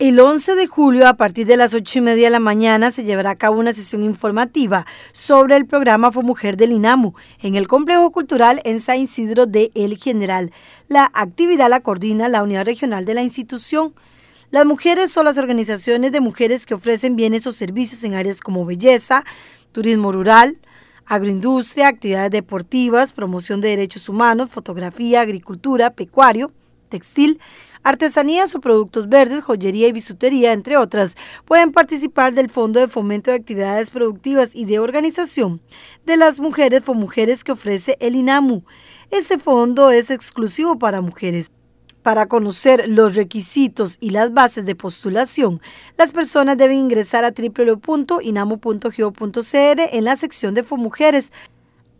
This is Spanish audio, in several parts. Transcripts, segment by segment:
El 11 de julio, a partir de las 8 y media de la mañana, se llevará a cabo una sesión informativa sobre el programa Fue Mujer del INAMU en el Complejo Cultural en San Isidro de El General. La actividad la coordina la unidad regional de la institución. Las mujeres son las organizaciones de mujeres que ofrecen bienes o servicios en áreas como belleza, turismo rural, agroindustria, actividades deportivas, promoción de derechos humanos, fotografía, agricultura, pecuario, textil, artesanías o productos verdes, joyería y bisutería, entre otras, pueden participar del Fondo de Fomento de Actividades Productivas y de Organización de las Mujeres o Mujeres que ofrece el INAMU. Este fondo es exclusivo para mujeres. Para conocer los requisitos y las bases de postulación, las personas deben ingresar a www.inamu.geo.cr en la sección de FOMujeres.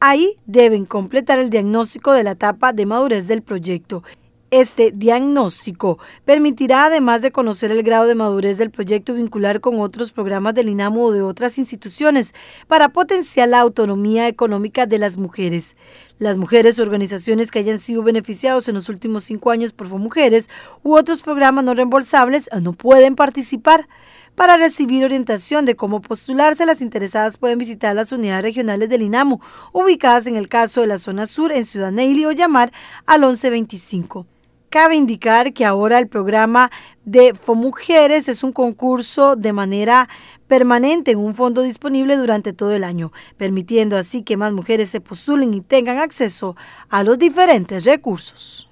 Ahí deben completar el diagnóstico de la etapa de madurez del proyecto este diagnóstico permitirá, además de conocer el grado de madurez del proyecto, vincular con otros programas del INAMO o de otras instituciones para potenciar la autonomía económica de las mujeres. Las mujeres o organizaciones que hayan sido beneficiados en los últimos cinco años por FOMujeres u otros programas no reembolsables no pueden participar. Para recibir orientación de cómo postularse, las interesadas pueden visitar las unidades regionales del INAMO, ubicadas en el caso de la zona sur en Ciudad Neily o llamar al 1125. Cabe indicar que ahora el programa de FOMUJERES es un concurso de manera permanente en un fondo disponible durante todo el año, permitiendo así que más mujeres se postulen y tengan acceso a los diferentes recursos.